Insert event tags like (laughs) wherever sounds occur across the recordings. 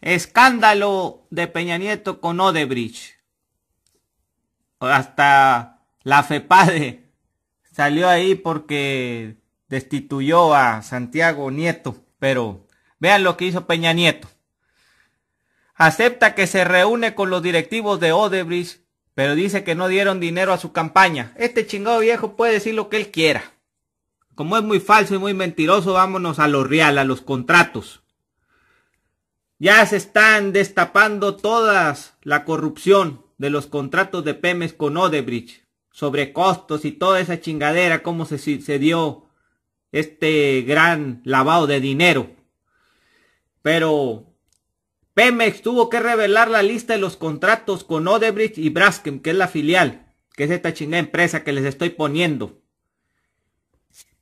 Escándalo de Peña Nieto con Odebrecht. Hasta la FEPADE salió ahí porque destituyó a Santiago Nieto. Pero vean lo que hizo Peña Nieto. Acepta que se reúne con los directivos de Odebrecht, pero dice que no dieron dinero a su campaña. Este chingado viejo puede decir lo que él quiera. Como es muy falso y muy mentiroso, vámonos a lo real, a los contratos. Ya se están destapando todas la corrupción de los contratos de Pemex con Odebrecht, sobre costos y toda esa chingadera, cómo se, se dio este gran lavado de dinero. Pero Pemex tuvo que revelar la lista de los contratos con Odebrecht y Braskem, que es la filial, que es esta chingada empresa que les estoy poniendo.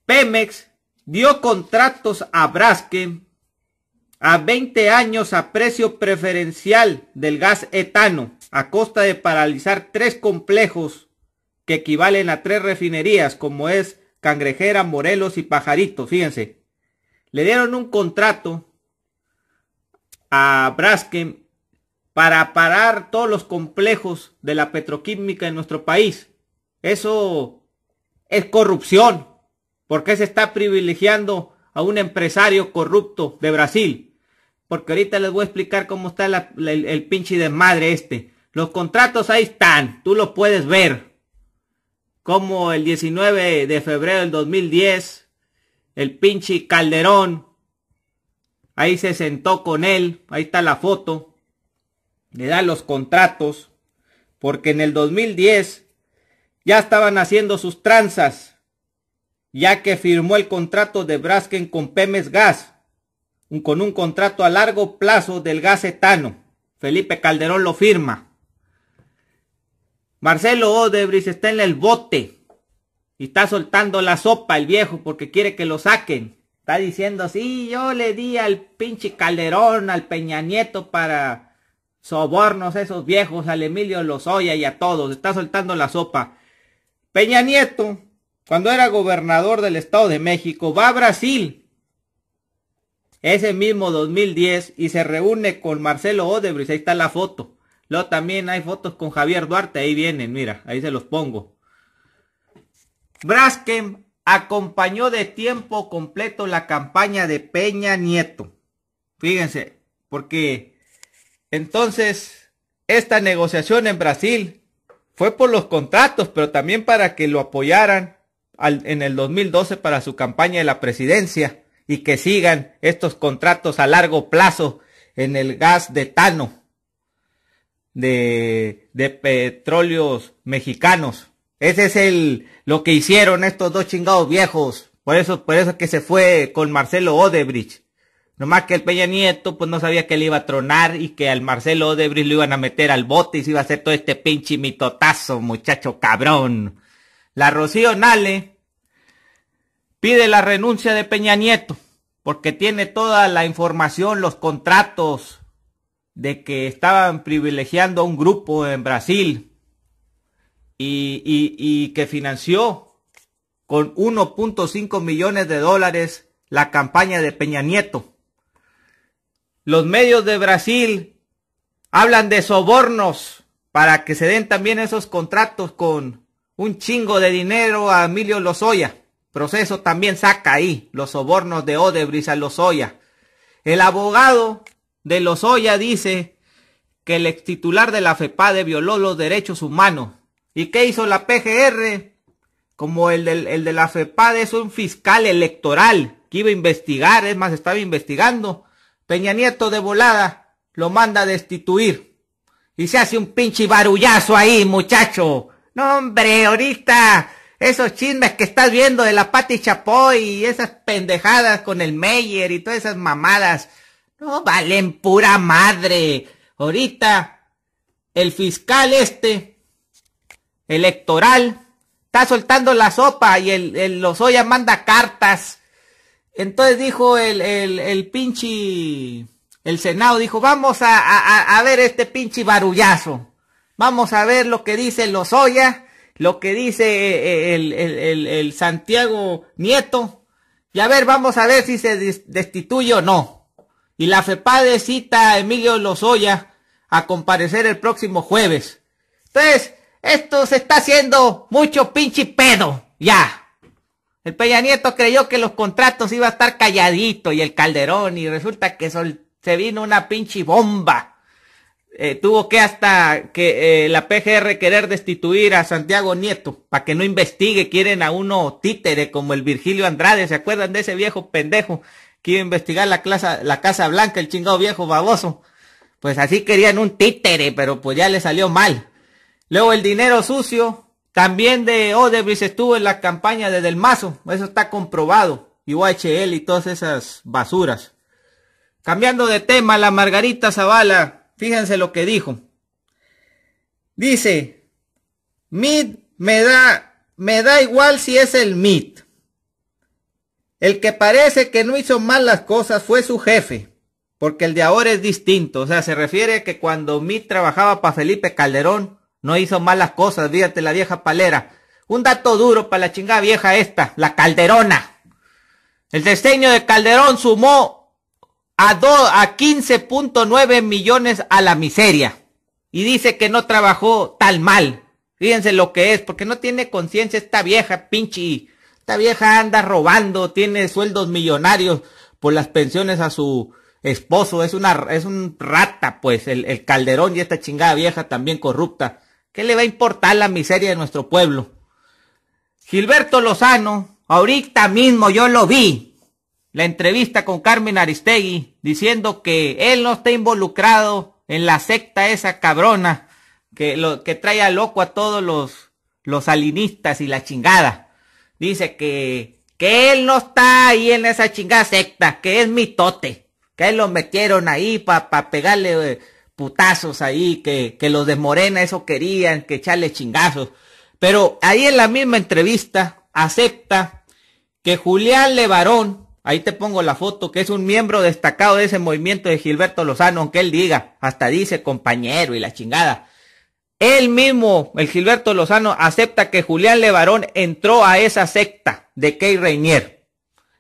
Pemex dio contratos a Braskem a 20 años a precio preferencial del gas etano, a costa de paralizar tres complejos que equivalen a tres refinerías, como es Cangrejera, Morelos y Pajarito, fíjense. Le dieron un contrato a Braskem para parar todos los complejos de la petroquímica en nuestro país. Eso es corrupción, porque se está privilegiando a un empresario corrupto de Brasil. Porque ahorita les voy a explicar cómo está el, pinche de madre este. Los contratos ahí están, tú lo puedes ver. Como el 19 de febrero del 2010, el pinche Calderón, ahí se sentó con él, ahí está la foto, le da los contratos, porque en el 2010 ya estaban haciendo sus tranzas, ya que firmó el contrato de Brasken con Pemes Gas con un contrato a largo plazo del gas etano. Felipe Calderón lo firma. Marcelo Odebrecht está en el bote y está soltando la sopa el viejo porque quiere que lo saquen. Está diciendo, sí, yo le di al pinche Calderón, al Peña Nieto para sobornos a esos viejos, al Emilio Lozoya y a todos. Está soltando la sopa. Peña Nieto, cuando era gobernador del Estado de México, va a Brasil ese mismo 2010 y se reúne con Marcelo Odebrecht, ahí está la foto. Luego también hay fotos con Javier Duarte, ahí vienen, mira, ahí se los pongo. Braskem acompañó de tiempo completo la campaña de Peña Nieto. Fíjense, porque entonces esta negociación en Brasil fue por los contratos, pero también para que lo apoyaran en el 2012 para su campaña de la presidencia y que sigan estos contratos a largo plazo en el gas de Tano de, petróleos mexicanos. Ese es el lo que hicieron estos dos chingados viejos. Por eso, por eso que se fue con Marcelo Odebrecht. Nomás que el Peña Nieto pues no sabía que le iba a tronar y que al Marcelo Odebrecht lo iban a meter al bote y se iba a hacer todo este pinche mitotazo, muchacho cabrón. La Rocío Nale pide la renuncia de Peña Nieto, porque tiene toda la información, los contratos de que estaban privilegiando a un grupo en Brasil y, que financió con 1.5 millones de dólares la campaña de Peña Nieto. Los medios de Brasil hablan de sobornos para que se den también esos contratos con un chingo de dinero a Emilio Lozoya proceso también saca ahí los sobornos de Odebrecht a Lozoya. El abogado de los Lozoya dice que el ex titular de la FEPADE violó los derechos humanos. ¿Y qué hizo la PGR? Como el, del, el de la FEPADE es un fiscal electoral que iba a investigar, es más, estaba investigando. Peña Nieto de volada lo manda a destituir. Y se hace un pinche barullazo ahí, muchacho. No, hombre, ahorita esos chismes que estás viendo de la Pati Chapoy y esas pendejadas con el Meyer y todas esas mamadas, no valen pura madre. Ahorita, el fiscal este, electoral, está soltando la sopa y el, los Lozoya manda cartas. Entonces dijo el, el, el pinche, el Senado dijo, vamos a, a, a ver este pinche barullazo. Vamos a ver lo que dice Lozoya lo que dice eh, eh, el, Santiago Nieto. Y a ver, vamos a ver si se destituye o no. Y la FEPADE cita a Emilio Lozoya a comparecer el próximo jueves. Entonces, esto se está haciendo mucho pinche pedo. Ya. El Peña Nieto creyó que los contratos iba a estar calladito y el Calderón y resulta que se vino una pinche bomba. Eh, tuvo que hasta que eh, la PGR querer destituir a Santiago Nieto para que no investigue, quieren a uno títere como el Virgilio Andrade, ¿se acuerdan de ese viejo pendejo que iba a investigar la, la Casa Blanca, el chingado viejo baboso? Pues así querían un títere, pero pues ya le salió mal. Luego el dinero sucio, también de Odebrecht estuvo en la campaña de el Mazo, eso está comprobado, y UHL y todas esas basuras. Cambiando de tema, la Margarita Zavala Fíjense lo que dijo. Dice, Mid me da, me da igual si es el MIT, El que parece que no hizo mal las cosas fue su jefe, porque el de ahora es distinto. O sea, se refiere a que cuando Mid trabajaba para Felipe Calderón, no hizo mal las cosas, fíjate la vieja palera. Un dato duro para la chingada vieja esta, la Calderona. El diseño de Calderón sumó a, a 15.9 millones a la miseria. Y dice que no trabajó tal mal. Fíjense lo que es, porque no tiene conciencia esta vieja, pinche. Esta vieja anda robando, tiene sueldos millonarios por las pensiones a su esposo. Es una, es un rata, pues, el, el calderón y esta chingada vieja también corrupta. ¿Qué le va a importar la miseria de nuestro pueblo? Gilberto Lozano, ahorita mismo yo lo vi, la entrevista con Carmen Aristegui diciendo que él no está involucrado en la secta esa cabrona que, lo, que trae a loco a todos los, los alinistas y la chingada. Dice que, él no está ahí en esa chingada secta, que es mitote, que él lo metieron ahí para pa pegarle eh, putazos ahí, que, que los de Morena eso querían, que echarle chingazos. Pero ahí en la misma entrevista acepta que Julián Levarón Ahí te pongo la foto que es un miembro destacado de ese movimiento de Gilberto Lozano, aunque él diga, hasta dice compañero y la chingada. Él mismo, el Gilberto Lozano, acepta que Julián Levarón entró a esa secta de Key Reinier.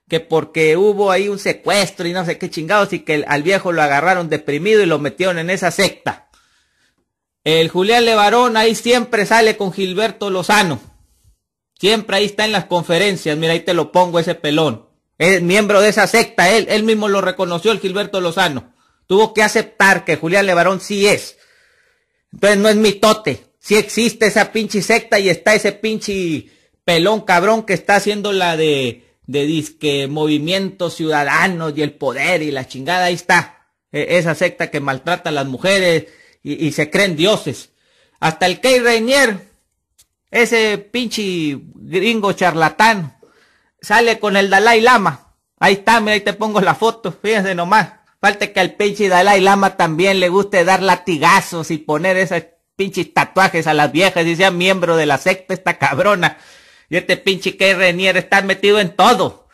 Que porque hubo ahí un secuestro y no sé qué chingados y que al viejo lo agarraron deprimido y lo metieron en esa secta. El Julián Levarón ahí siempre sale con Gilberto Lozano. Siempre ahí está en las conferencias. Mira, ahí te lo pongo ese pelón. Es miembro de esa secta, él, mismo lo reconoció, el Gilberto Lozano. Tuvo que aceptar que Julián Levarón sí es. Entonces no es mitote. Sí existe esa pinche secta y está ese pinche pelón cabrón que está haciendo la de, de disque movimientos ciudadanos y el poder y la chingada. Ahí está. E, esa secta que maltrata a las mujeres y, se creen dioses. Hasta el Key Reinier, ese pinche gringo charlatán, sale con el Dalai Lama. Ahí está, mira, ahí te pongo la foto, fíjense nomás. Falta que al pinche Dalai Lama también le guste dar latigazos y poner esos pinches tatuajes a las viejas y sea miembro de la secta esta cabrona. Y este pinche que Renier está metido en todo.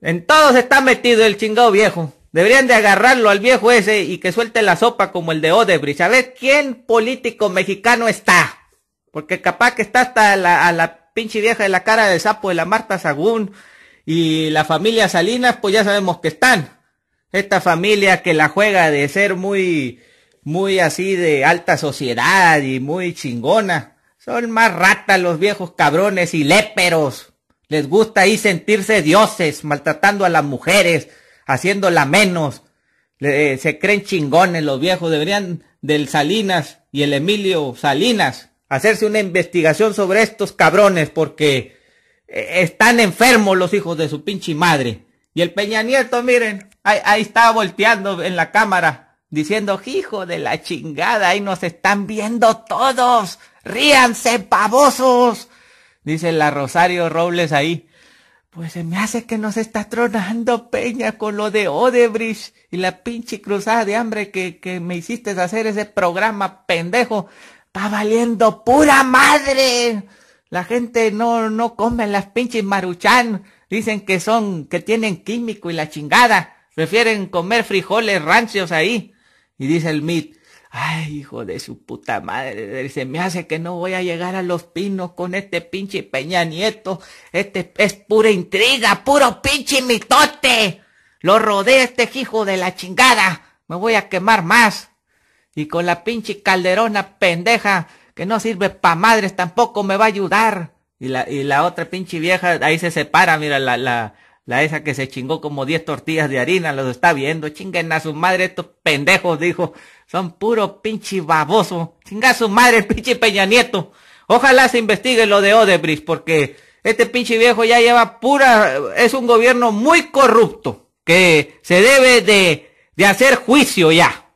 En todo se está metido el chingado viejo. Deberían de agarrarlo al viejo ese y que suelte la sopa como el de Odebrecht. A ver quién político mexicano está. Porque capaz que está hasta a la pinche vieja de la cara de sapo de la Marta Sagún y la familia Salinas, pues ya sabemos que están. Esta familia que la juega de ser muy, muy así de alta sociedad y muy chingona. Son más ratas los viejos cabrones y léperos. Les gusta ahí sentirse dioses, maltratando a las mujeres, haciéndola menos. se creen chingones los viejos, deberían del Salinas y el Emilio Salinas hacerse una investigación sobre estos cabrones porque eh, están enfermos los hijos de su pinche madre. Y el Peña Nieto, miren, ahí, estaba está volteando en la cámara, diciendo, hijo de la chingada, ahí nos están viendo todos, ríanse pavosos, dice la Rosario Robles ahí. Pues se me hace que nos está tronando Peña con lo de Odebrecht y la pinche cruzada de hambre que, que me hiciste hacer ese programa pendejo valiendo pura madre. La gente no, no come las pinches maruchan. Dicen que son, que tienen químico y la chingada. Prefieren comer frijoles rancios ahí. Y dice el mit, ay hijo de su puta madre, se me hace que no voy a llegar a los pinos con este pinche Peña Nieto. Este es pura intriga, puro pinche mitote. Lo rodea este hijo de la chingada. Me voy a quemar más. Y con la pinche calderona pendeja, que no sirve pa' madres, tampoco me va a ayudar. Y la, la otra pinche vieja, ahí se separa, mira, la, la, la esa que se chingó como 10 tortillas de harina, los está viendo. Chinguen a su madre estos pendejos, dijo. Son puros pinche baboso. Chinga a su madre el (laughs) pinche Peña Nieto. Ojalá se investigue lo de Odebrecht, porque este pinche viejo ya lleva pura... Es un gobierno muy corrupto, que se debe de, de hacer juicio ya.